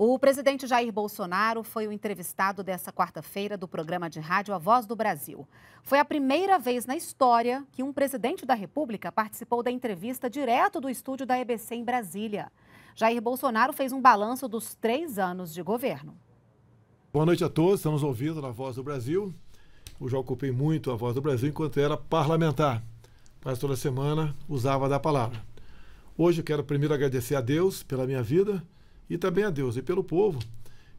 O presidente Jair Bolsonaro foi o entrevistado dessa quarta-feira do programa de rádio A Voz do Brasil. Foi a primeira vez na história que um presidente da República participou da entrevista direto do estúdio da EBC em Brasília. Jair Bolsonaro fez um balanço dos três anos de governo. Boa noite a todos, estamos ouvindo na Voz do Brasil. Eu já ocupei muito a Voz do Brasil enquanto era parlamentar, mas toda semana usava da palavra. Hoje eu quero primeiro agradecer a Deus pela minha vida e também a Deus e pelo povo,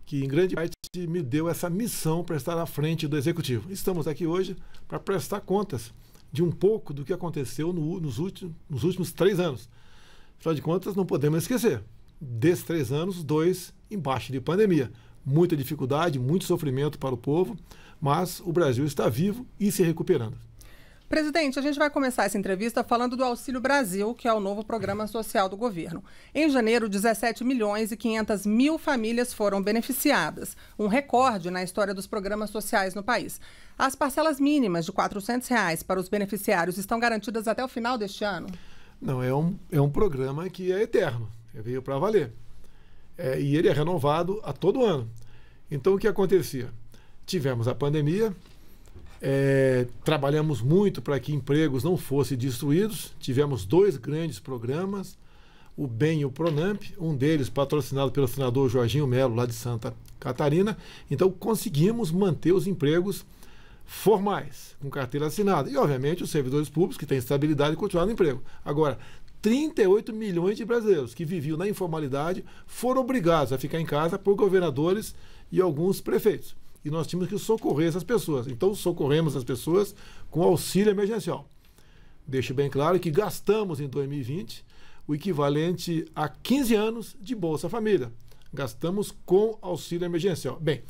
que em grande parte me deu essa missão para estar à frente do executivo. Estamos aqui hoje para prestar contas de um pouco do que aconteceu no, nos, últimos, nos últimos três anos. Afinal de contas, não podemos esquecer. Desses três anos, dois embaixo de pandemia. Muita dificuldade, muito sofrimento para o povo, mas o Brasil está vivo e se recuperando. Presidente, a gente vai começar essa entrevista falando do Auxílio Brasil, que é o novo programa social do governo. Em janeiro, 17 milhões e 500 mil famílias foram beneficiadas, um recorde na história dos programas sociais no país. As parcelas mínimas de R$ 400 reais para os beneficiários estão garantidas até o final deste ano? Não, é um, é um programa que é eterno, veio para valer. É, e ele é renovado a todo ano. Então, o que acontecia? Tivemos a pandemia, é, trabalhamos muito para que empregos não fossem destruídos. Tivemos dois grandes programas, o BEM e o PRONAMP, um deles patrocinado pelo senador Jorginho Melo, lá de Santa Catarina. Então, conseguimos manter os empregos formais, com carteira assinada. E, obviamente, os servidores públicos que têm estabilidade e continuar no emprego. Agora, 38 milhões de brasileiros que viviam na informalidade foram obrigados a ficar em casa por governadores e alguns prefeitos e nós tínhamos que socorrer essas pessoas. Então, socorremos as pessoas com auxílio emergencial. Deixo bem claro que gastamos em 2020 o equivalente a 15 anos de Bolsa Família. Gastamos com auxílio emergencial. Bem,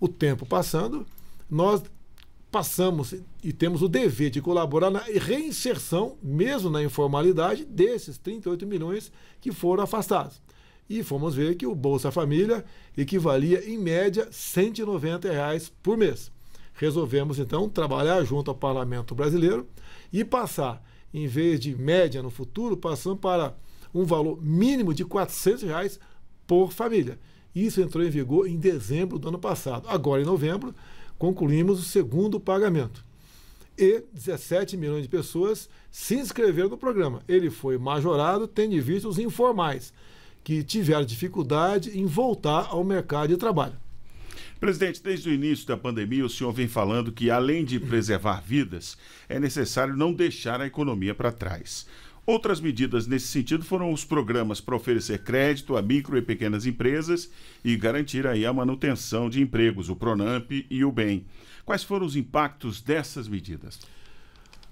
o tempo passando, nós passamos e temos o dever de colaborar na reinserção, mesmo na informalidade, desses 38 milhões que foram afastados e fomos ver que o Bolsa Família equivalia em média R$ 190 reais por mês. Resolvemos então trabalhar junto ao Parlamento Brasileiro e passar, em vez de média no futuro, passando para um valor mínimo de R$ 400 reais por família. Isso entrou em vigor em dezembro do ano passado. Agora, em novembro, concluímos o segundo pagamento. E 17 milhões de pessoas se inscreveram no programa. Ele foi majorado, tendo em vista os informais que tiveram dificuldade em voltar ao mercado de trabalho. Presidente, desde o início da pandemia, o senhor vem falando que, além de preservar vidas, é necessário não deixar a economia para trás. Outras medidas nesse sentido foram os programas para oferecer crédito a micro e pequenas empresas e garantir aí a manutenção de empregos, o Pronamp e o BEM. Quais foram os impactos dessas medidas?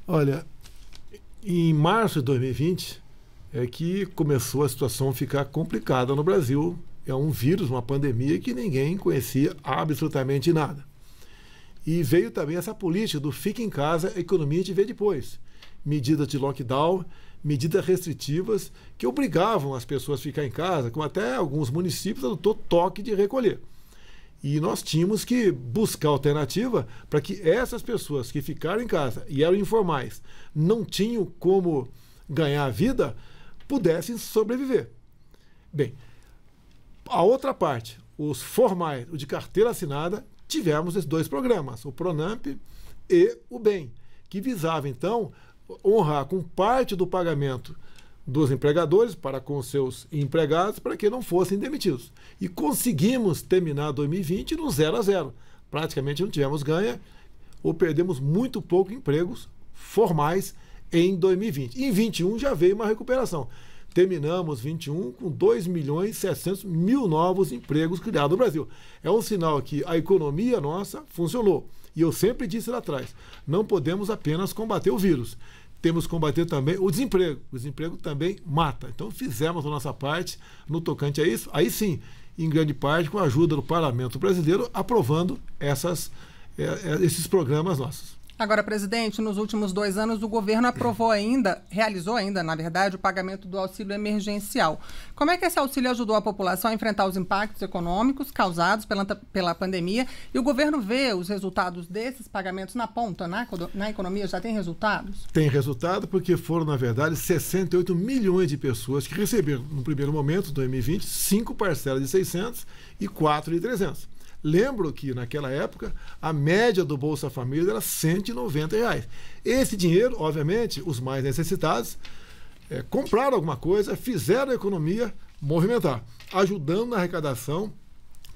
Olha, em março de 2020, é que começou a situação ficar complicada no Brasil. É um vírus, uma pandemia que ninguém conhecia absolutamente nada. E veio também essa política do fique em casa, a economia te vê depois. Medidas de lockdown, medidas restritivas que obrigavam as pessoas a ficar em casa, como até alguns municípios adotou toque de recolher. E nós tínhamos que buscar alternativa para que essas pessoas que ficaram em casa e eram informais não tinham como ganhar a vida, pudessem sobreviver. Bem, a outra parte, os formais, o de carteira assinada, tivemos esses dois programas, o Pronamp e o BEM, que visava então honrar com parte do pagamento dos empregadores para com seus empregados para que não fossem demitidos. E conseguimos terminar 2020 no zero a zero. Praticamente não tivemos ganha ou perdemos muito pouco empregos formais em 2020. Em 21 já veio uma recuperação. Terminamos 21 com 2 milhões e 700 mil novos empregos criados no Brasil. É um sinal que a economia nossa funcionou. E eu sempre disse lá atrás, não podemos apenas combater o vírus. Temos que combater também o desemprego. O desemprego também mata. Então fizemos a nossa parte no tocante a isso. Aí sim, em grande parte com a ajuda do parlamento brasileiro, aprovando essas, eh, eh, esses programas nossos. Agora, presidente, nos últimos dois anos o governo aprovou ainda, realizou ainda, na verdade, o pagamento do auxílio emergencial. Como é que esse auxílio ajudou a população a enfrentar os impactos econômicos causados pela, pela pandemia? E o governo vê os resultados desses pagamentos na ponta, na, na economia? Já tem resultados? Tem resultado porque foram, na verdade, 68 milhões de pessoas que receberam, no primeiro momento, 2020, cinco parcelas de 600 e quatro de 300. Lembro que naquela época a média do Bolsa Família era 190 reais. Esse dinheiro, obviamente, os mais necessitados é, compraram alguma coisa, fizeram a economia movimentar, ajudando na arrecadação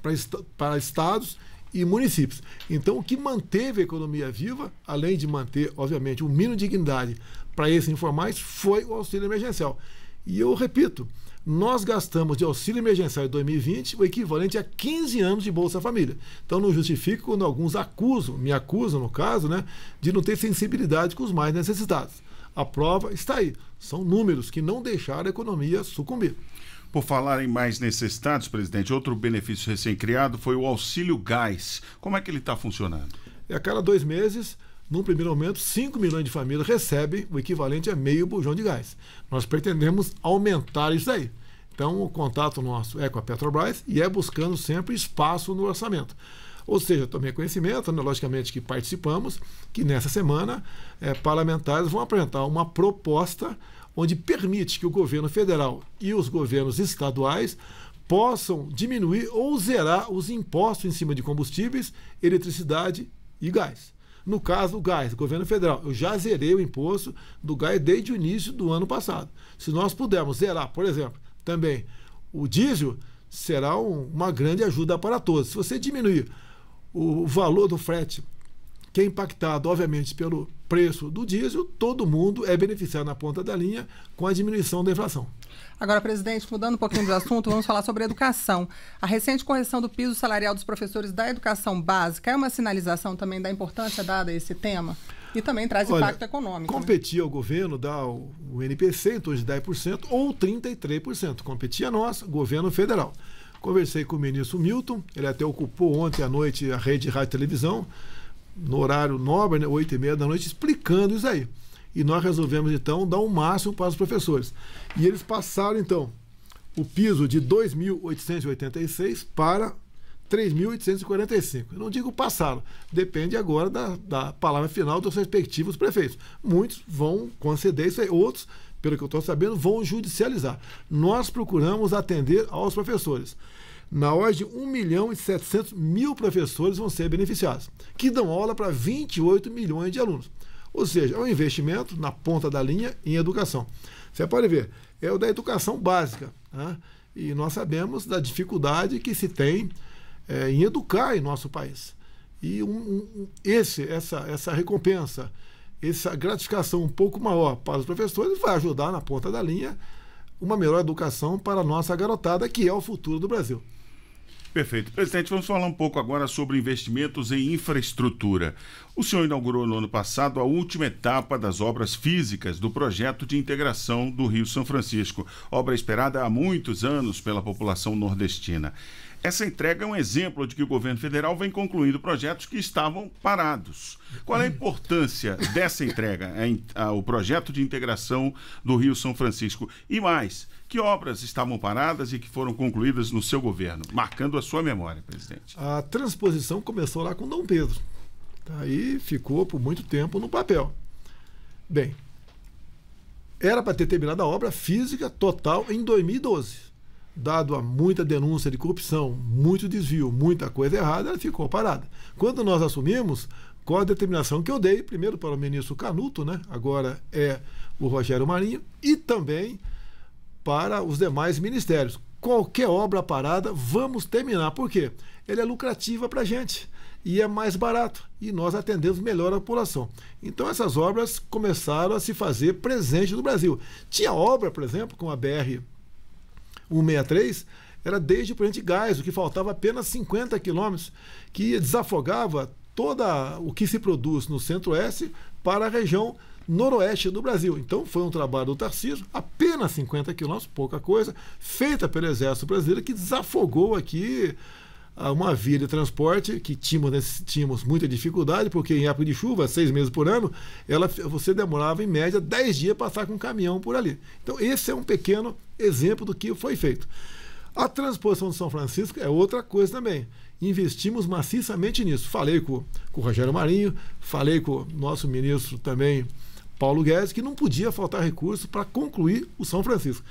para, est para estados e municípios. Então, o que manteve a economia viva, além de manter, obviamente, o mínimo de dignidade para esses informais, foi o auxílio emergencial. E eu repito, nós gastamos de auxílio emergencial em 2020 o equivalente a 15 anos de Bolsa Família. Então não justifico quando alguns acusam, me acusam no caso, né, de não ter sensibilidade com os mais necessitados. A prova está aí. São números que não deixaram a economia sucumbir. Por falar em mais necessitados, presidente, outro benefício recém-criado foi o auxílio gás. Como é que ele está funcionando? É a cada dois meses num primeiro momento, 5 milhões de famílias recebem o equivalente a meio bujão de gás. Nós pretendemos aumentar isso aí. Então, o contato nosso é com a Petrobras e é buscando sempre espaço no orçamento. Ou seja, tomei conhecimento, né, logicamente que participamos, que nessa semana é, parlamentares vão apresentar uma proposta onde permite que o governo federal e os governos estaduais possam diminuir ou zerar os impostos em cima de combustíveis, eletricidade e gás. No caso, o gás, governo federal. Eu já zerei o imposto do gás desde o início do ano passado. Se nós pudermos zerar, por exemplo, também o diesel, será um, uma grande ajuda para todos. Se você diminuir o valor do frete, que é impactado, obviamente, pelo, preço do diesel, todo mundo é beneficiado na ponta da linha com a diminuição da inflação. Agora, presidente, mudando um pouquinho do assunto, vamos falar sobre educação. A recente correção do piso salarial dos professores da educação básica é uma sinalização também da importância dada a esse tema? E também traz Olha, impacto econômico. competia né? ao governo dar o, o NPC em torno de 10% ou 33%. competia a nós, governo federal. Conversei com o ministro Milton, ele até ocupou ontem à noite a rede de rádio e televisão no horário nobre, né, 8 e meia da noite, explicando isso aí. E nós resolvemos, então, dar o um máximo para os professores. E eles passaram, então, o piso de 2.886 para 3.845. Eu não digo passaram, depende agora da, da palavra final dos respectivos prefeitos. Muitos vão conceder isso aí, outros, pelo que eu estou sabendo, vão judicializar. Nós procuramos atender aos professores. Na ordem de 1 milhão e 700 mil professores vão ser beneficiados, que dão aula para 28 milhões de alunos. Ou seja, é um investimento na ponta da linha em educação. Você pode ver, é o da educação básica. Né? E nós sabemos da dificuldade que se tem é, em educar em nosso país. E um, um, esse, essa, essa recompensa, essa gratificação um pouco maior para os professores vai ajudar na ponta da linha uma melhor educação para a nossa garotada, que é o futuro do Brasil. Perfeito. Presidente, vamos falar um pouco agora sobre investimentos em infraestrutura. O senhor inaugurou no ano passado a última etapa das obras físicas do projeto de integração do Rio São Francisco, obra esperada há muitos anos pela população nordestina. Essa entrega é um exemplo de que o governo federal vem concluindo projetos que estavam parados. Qual é a uhum. importância dessa entrega, o projeto de integração do Rio São Francisco? E mais, que obras estavam paradas e que foram concluídas no seu governo, marcando a sua memória, presidente? A transposição começou lá com Dom Pedro. Aí ficou por muito tempo no papel. Bem, era para ter terminado a obra física total em 2012 dado a muita denúncia de corrupção, muito desvio, muita coisa errada, ela ficou parada. Quando nós assumimos, qual a determinação que eu dei, primeiro para o ministro Canuto, né? agora é o Rogério Marinho, e também para os demais ministérios. Qualquer obra parada, vamos terminar. Por quê? Ela é lucrativa para a gente e é mais barato. E nós atendemos melhor a população. Então essas obras começaram a se fazer presente no Brasil. Tinha obra, por exemplo, com a BR 163 era desde o Presidente Gás, o que faltava apenas 50 quilômetros, que desafogava toda o que se produz no centro-oeste para a região noroeste do Brasil. Então foi um trabalho do Tarcísio, apenas 50 quilômetros, pouca coisa, feita pelo Exército Brasileiro, que desafogou aqui ah, uma via de transporte que tínhamos, tínhamos muita dificuldade, porque em época de chuva, seis meses por ano, ela, você demorava em média dez dias passar com um caminhão por ali. Então, esse é um pequeno exemplo do que foi feito. A transposição de São Francisco é outra coisa também. Investimos maciçamente nisso. Falei com, com o Rogério Marinho, falei com o nosso ministro também, Paulo Guedes, que não podia faltar recursos para concluir o São Francisco.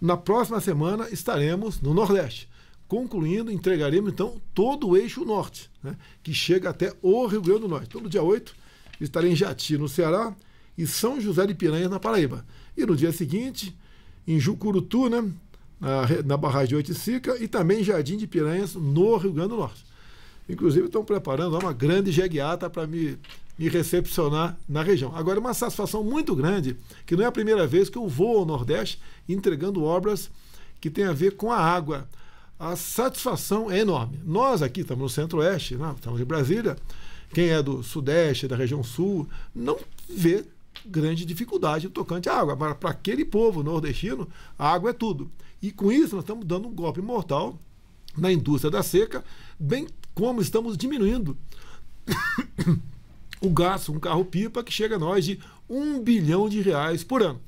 Na próxima semana estaremos no Nordeste. Concluindo, entregaremos então todo o eixo norte, né, que chega até o Rio Grande do Norte. Então, no dia 8, estarei em Jati, no Ceará, e São José de Piranha, na Paraíba. E no dia seguinte, em Jucurutu, né? Na, na barragem de Oiticica e também em Jardim de Piranhas, no Rio Grande do Norte. Inclusive, estão preparando uma grande jegueata para me, me recepcionar na região. Agora, uma satisfação muito grande, que não é a primeira vez que eu vou ao Nordeste entregando obras que têm a ver com a água. A satisfação é enorme. Nós aqui estamos no Centro-Oeste, né? estamos em Brasília. Quem é do Sudeste, da região Sul, não vê grande dificuldade no tocante à água. Para aquele povo nordestino, a água é tudo. E com isso, nós estamos dando um golpe mortal na indústria da seca, bem como estamos diminuindo o gasto um carro-pipa que chega a nós de um bilhão de reais por ano.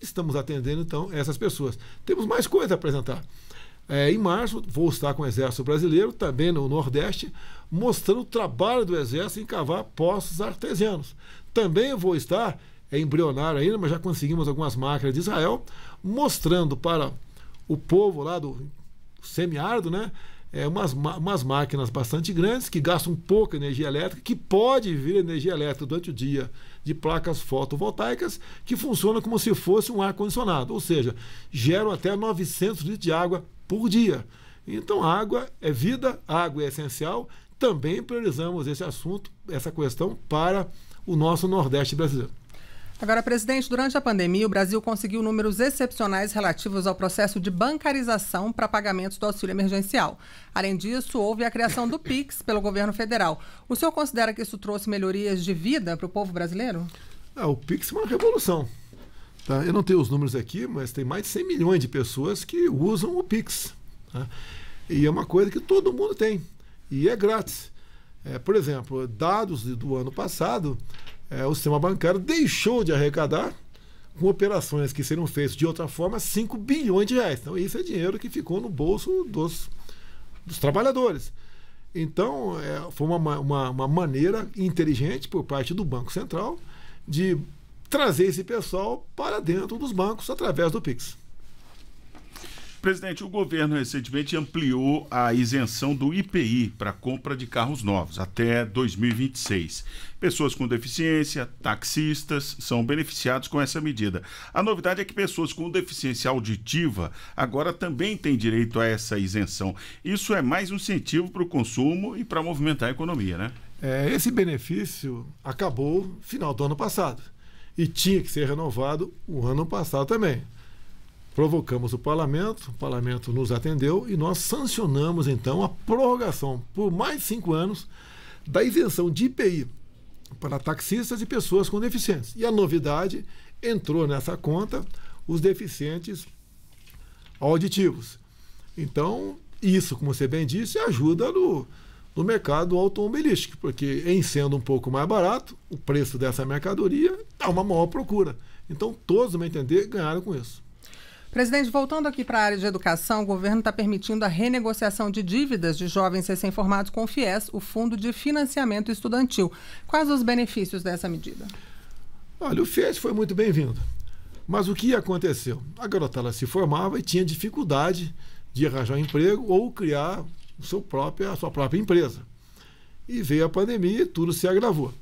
Estamos atendendo, então, essas pessoas. Temos mais coisa a apresentar. É, em março, vou estar com o Exército Brasileiro, também no Nordeste, mostrando o trabalho do Exército em cavar poços artesianos. Também vou estar é embrionário ainda, mas já conseguimos algumas máquinas de Israel, mostrando para o povo lá do semiárido, né? É, umas, umas máquinas bastante grandes que gastam pouca energia elétrica, que pode vir energia elétrica durante o dia de placas fotovoltaicas, que funcionam como se fosse um ar-condicionado, ou seja, geram até 900 litros de água por dia. Então, água é vida, água é essencial também priorizamos esse assunto, essa questão, para o nosso Nordeste brasileiro. Agora, presidente, durante a pandemia, o Brasil conseguiu números excepcionais relativos ao processo de bancarização para pagamentos do auxílio emergencial. Além disso, houve a criação do PIX pelo governo federal. O senhor considera que isso trouxe melhorias de vida para o povo brasileiro? Ah, o PIX é uma revolução. Tá? Eu não tenho os números aqui, mas tem mais de 100 milhões de pessoas que usam o PIX. Tá? E é uma coisa que todo mundo tem e é grátis. É, por exemplo, dados do ano passado, é, o sistema bancário deixou de arrecadar com operações que seriam feitas de outra forma 5 bilhões de reais. Então, isso é dinheiro que ficou no bolso dos, dos trabalhadores. Então, é, foi uma, uma, uma, maneira inteligente por parte do Banco Central de trazer esse pessoal para dentro dos bancos através do Pix. Presidente, o governo recentemente ampliou a isenção do IPI para compra de carros novos até 2026. Pessoas com deficiência, taxistas são beneficiados com essa medida. A novidade é que pessoas com deficiência auditiva agora também têm direito a essa isenção. Isso é mais um incentivo para o consumo e para movimentar a economia, né? É, esse benefício acabou final do ano passado e tinha que ser renovado o ano passado também. Provocamos o parlamento, o parlamento nos atendeu e nós sancionamos então a prorrogação por mais cinco anos da isenção de IPI para taxistas e pessoas com deficiência. E a novidade entrou nessa conta os deficientes auditivos. Então, isso, como você bem disse, ajuda no, no mercado automobilístico, porque em sendo um pouco mais barato, o preço dessa mercadoria há uma maior procura. Então, todos, no meu entender, ganharam com isso. Presidente, voltando aqui para a área de educação, o governo está permitindo a renegociação de dívidas de jovens recém-formados com o FIES, o Fundo de Financiamento Estudantil. Quais os benefícios dessa medida? Olha, o FIES foi muito bem-vindo. Mas o que aconteceu? A garotada se formava e tinha dificuldade de arranjar emprego ou criar seu próprio, a sua própria empresa. E veio a pandemia e tudo se agravou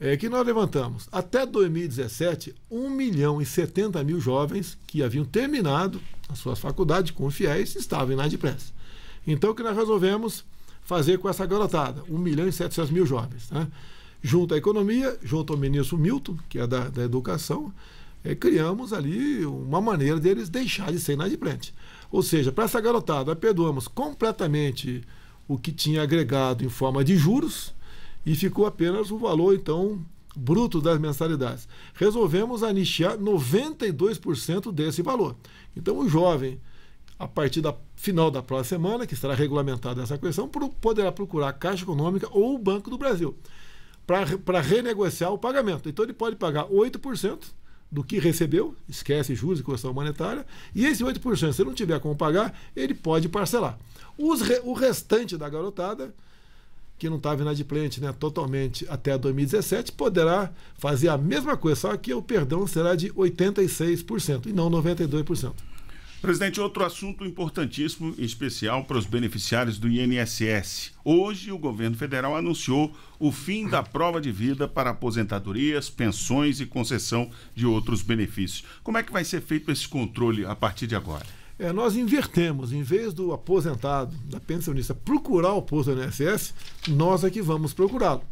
é, que nós levantamos até 2017 1 milhão e 70 mil jovens que haviam terminado as suas faculdades com fiéis estavam inadimplentes. Então, o que nós resolvemos fazer com essa garotada? 1 milhão e 700 mil jovens. Né? Junto à economia, junto ao ministro Milton, que é da, da educação, é, criamos ali uma maneira deles deixar de ser inadimplentes. Ou seja, para essa garotada, perdoamos completamente o que tinha agregado em forma de juros, e ficou apenas o valor, então, bruto das mensalidades. Resolvemos anistiar 92% desse valor. Então, o jovem, a partir da final da próxima semana, que será regulamentada essa questão, poderá procurar a Caixa Econômica ou o Banco do Brasil para renegociar o pagamento. Então, ele pode pagar 8% do que recebeu, esquece juros e correção monetária, e esse 8%, se não tiver como pagar, ele pode parcelar. Re, o restante da garotada que não estava tá inadimplente né, totalmente até 2017, poderá fazer a mesma coisa, só que o perdão será de 86% e não 92%. Presidente, outro assunto importantíssimo, em especial para os beneficiários do INSS. Hoje, o governo federal anunciou o fim da prova de vida para aposentadorias, pensões e concessão de outros benefícios. Como é que vai ser feito esse controle a partir de agora? é, nós invertemos, em vez do aposentado, da pensionista, procurar o posto do INSS, nós é que vamos procurá-lo.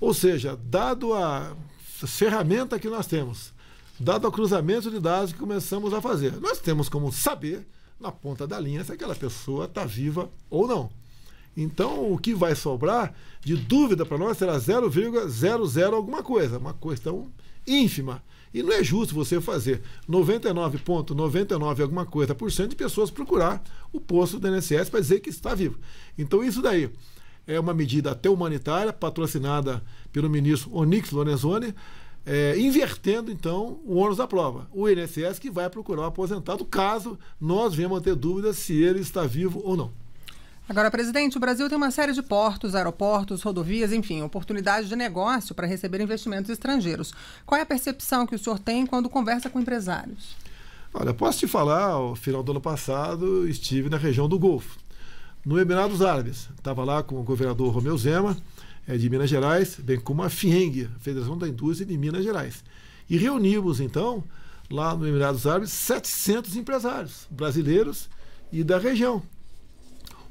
Ou seja, dado a ferramenta que nós temos, dado o cruzamento de dados que começamos a fazer, nós temos como saber, na ponta da linha, se aquela pessoa está viva ou não. Então, o que vai sobrar de dúvida para nós será 0,00 alguma coisa, uma questão ínfima. E não é justo você fazer 99,99 99 alguma coisa por cento de pessoas procurar o posto do INSS para dizer que está vivo. Então, isso daí é uma medida até humanitária, patrocinada pelo ministro Onix Lorenzoni, é, invertendo então o ônus da prova. O INSS que vai procurar o aposentado caso nós venhamos a ter dúvidas se ele está vivo ou não. Agora, presidente, o Brasil tem uma série de portos, aeroportos, rodovias, enfim, oportunidades de negócio para receber investimentos estrangeiros. Qual é a percepção que o senhor tem quando conversa com empresários? Olha, posso te falar, ao final do ano passado, estive na região do Golfo, no Emirados Árabes. Estava lá com o governador Romeu Zema, eh, de Minas Gerais, bem como a FIENG, Federação da Indústria de Minas Gerais. E reunimos, então, lá no Emirados Árabes, 700 empresários brasileiros e da região.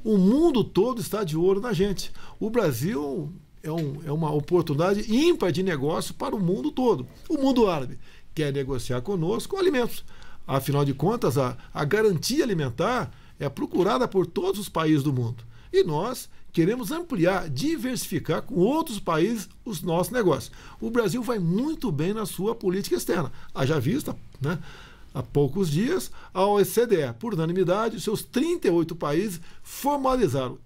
O mundo todo está de olho na gente. O Brasil é, um, é uma oportunidade ímpar de negócio para o mundo todo. O mundo árabe quer negociar conosco alimentos. Afinal de contas, a, a garantia alimentar é procurada por todos os países do mundo. E nós queremos ampliar, diversificar com outros países os nossos negócios. O Brasil vai muito bem na sua política externa. Haja vista, né? há poucos dias, a OECD, por unanimidade, seus 38 países formalizaram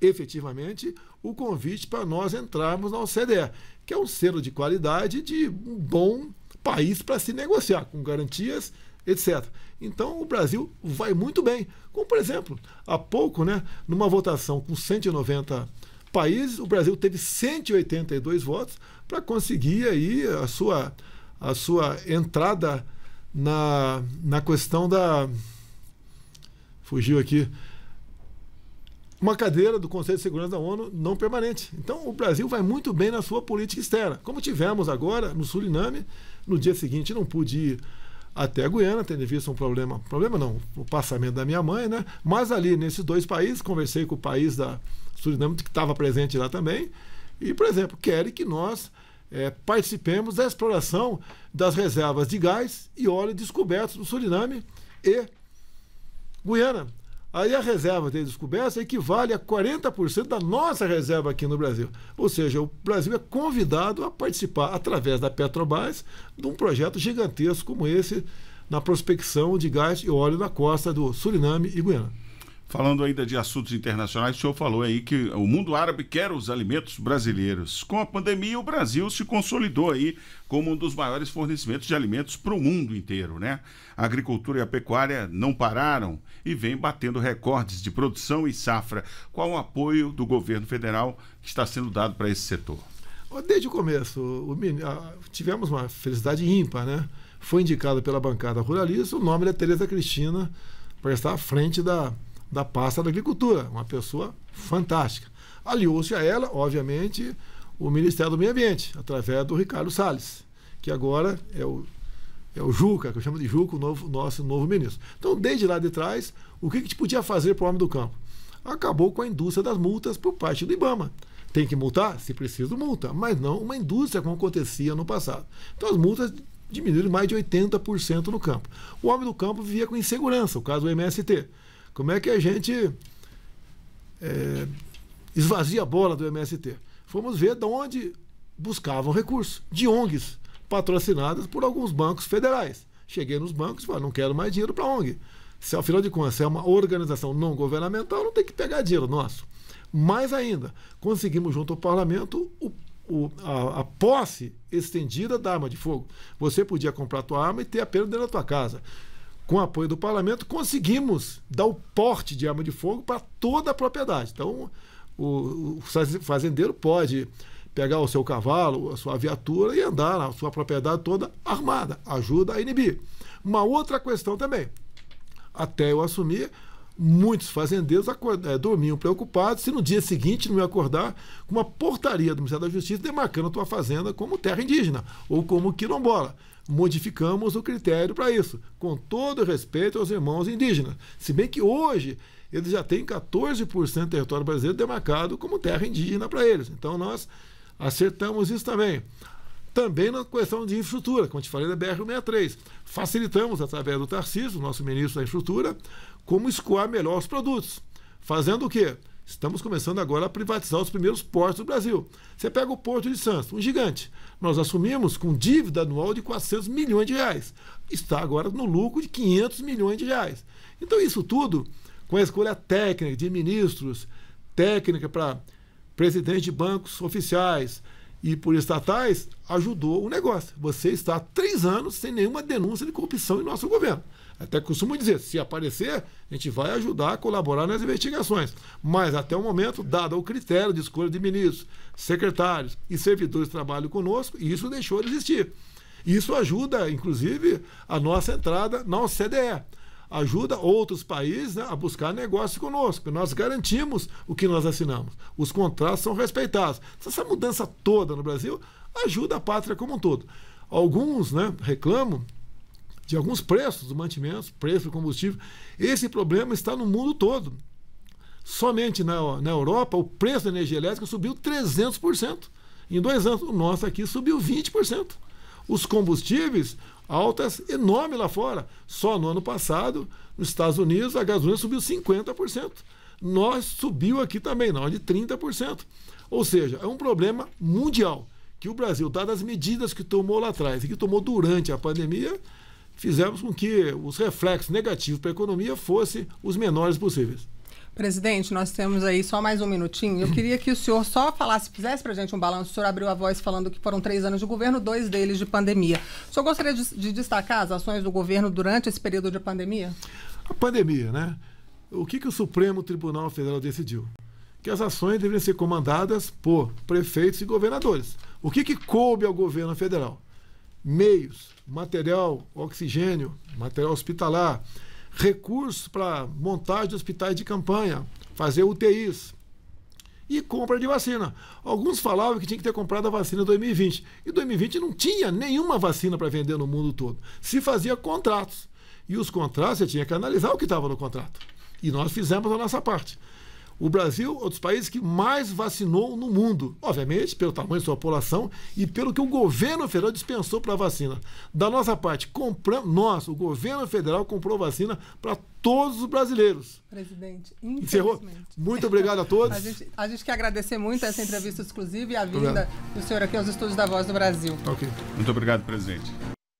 efetivamente o convite para nós entrarmos na OCDE, que é um selo de qualidade de um bom país para se negociar, com garantias, etc. Então o Brasil vai muito bem. Como, por exemplo, há pouco, né, numa votação com 190 países, o Brasil teve 182 votos para conseguir aí a sua, a sua entrada na, na questão da. Fugiu aqui. Uma cadeira do Conselho de Segurança da ONU não permanente. Então, o Brasil vai muito bem na sua política externa, como tivemos agora no Suriname. No dia seguinte, não pude ir até a Guiana, tendo visto um problema, problema não, o passamento da minha mãe, né? Mas ali nesses dois países, conversei com o país da Suriname que estava presente lá também, e por exemplo, querem que nós é, participemos da exploração das reservas de gás e óleo descobertos no Suriname e Guiana. Aí a reserva de descoberta equivale a 40% da nossa reserva aqui no Brasil. Ou seja, o Brasil é convidado a participar, através da Petrobras, de um projeto gigantesco como esse na prospecção de gás e óleo na costa do Suriname e Guiana. Falando ainda de assuntos internacionais, o senhor falou aí que o mundo árabe quer os alimentos brasileiros. Com a pandemia, o Brasil se consolidou aí como um dos maiores fornecimentos de alimentos para o mundo inteiro, né? A agricultura e a pecuária não pararam e vem batendo recordes de produção e safra. Qual o apoio do governo federal que está sendo dado para esse setor? Desde o começo, o, tivemos uma felicidade ímpar, né? Foi indicado pela bancada ruralista, o nome é Tereza Cristina para estar à frente da da pasta da agricultura, uma pessoa fantástica. Aliou-se a ela, obviamente, o Ministério do Meio Ambiente, através do Ricardo Salles, que agora é o, é o Juca, que eu chamo de Juca, o novo, nosso novo ministro. Então, desde lá de trás, o que, que a gente podia fazer para o homem do campo? Acabou com a indústria das multas por parte do Ibama. Tem que multar? Se precisa, multa, mas não uma indústria como acontecia no passado. Então, as multas diminuíram mais de 80% no campo. O homem do campo vivia com insegurança, o caso do MST. Como é que a gente é, esvazia a bola do MST? Fomos ver de onde buscavam recursos, de ONGs patrocinadas por alguns bancos federais. Cheguei nos bancos e falei, não quero mais dinheiro para ONG. Se afinal de contas é uma organização não governamental, não tem que pegar dinheiro nosso. Mais ainda, conseguimos junto ao parlamento o, o, a, a, posse estendida da arma de fogo. Você podia comprar a tua arma e ter a perda dentro da tua casa com apoio do parlamento, conseguimos dar o porte de arma de fogo para toda a propriedade. Então, o, o, fazendeiro pode pegar o seu cavalo, a sua viatura e andar na sua propriedade toda armada. Ajuda a inibir. Uma outra questão também. Até eu assumir, muitos fazendeiros é, dormiam preocupados se no dia seguinte não me acordar com uma portaria do Ministério da Justiça demarcando a tua fazenda como terra indígena ou como quilombola modificamos o critério para isso, com todo respeito aos irmãos indígenas. Se bem que hoje eles já têm 14% do território brasileiro demarcado como terra indígena para eles. Então nós acertamos isso também. Também na questão de infraestrutura, como te falei da BR-63. Facilitamos, através do Tarcísio, nosso ministro da Infraestrutura, como escoar melhor os produtos. Fazendo o quê? Estamos começando agora a privatizar os primeiros portos do Brasil. Você pega o Porto de Santos, um gigante. Nós assumimos com dívida anual de 400 milhões de reais. Está agora no lucro de 500 milhões de reais. Então, isso tudo, com a escolha técnica de ministros, técnica para presidente de bancos oficiais e por estatais, ajudou o negócio. Você está há três anos sem nenhuma denúncia de corrupção em nosso governo. Até costumo dizer, se aparecer, a gente vai ajudar a colaborar nas investigações. Mas até o momento, dado o critério de escolha de ministros, secretários e servidores que trabalham conosco, isso deixou de existir. Isso ajuda, inclusive, a nossa entrada na OCDE. Ajuda outros países né, a buscar negócio conosco. Nós garantimos o que nós assinamos. Os contratos são respeitados. Então, essa mudança toda no Brasil ajuda a pátria como um todo. Alguns né, reclamam de alguns preços dos mantimentos, preço do combustível. Esse problema está no mundo todo. Somente na, na Europa, o preço da energia elétrica subiu 300%. Em dois anos, o nosso aqui subiu 20%. Os combustíveis, altas enormes lá fora. Só no ano passado, nos Estados Unidos, a gasolina subiu 50%. Nós subiu aqui também, não, de 30%. Ou seja, é um problema mundial que o Brasil, dadas as medidas que tomou lá atrás e que tomou durante a pandemia, fizemos com que os reflexos negativos para a economia fossem os menores possíveis. Presidente, nós temos aí só mais um minutinho. Eu queria que o senhor só falasse, fizesse para a gente um balanço. O senhor abriu a voz falando que foram três anos de governo, dois deles de pandemia. O senhor gostaria de, de destacar as ações do governo durante esse período de pandemia? A pandemia, né? O que, que o Supremo Tribunal Federal decidiu? Que as ações deveriam ser comandadas por prefeitos e governadores. O que, que coube ao governo federal? Meios, material, oxigênio, material hospitalar, recursos para montagem de hospitais de campanha, fazer UTIs e compra de vacina. Alguns falavam que tinha que ter comprado a vacina em 2020. E 2020 não tinha nenhuma vacina para vender no mundo todo. Se fazia contratos. E os contratos você tinha que analisar o que estava no contrato. E nós fizemos a nossa parte. O Brasil é um dos países que mais vacinou no mundo, obviamente, pelo tamanho de sua população e pelo que o governo federal dispensou para a vacina. Da nossa parte, compramos, nós, o governo federal, comprou vacina para todos os brasileiros. Presidente, Encerrou. Muito obrigado a todos. a, gente, a gente quer agradecer muito essa entrevista exclusiva e a vinda obrigado. do senhor aqui aos estúdios da Voz do Brasil. Okay. Muito obrigado, presidente.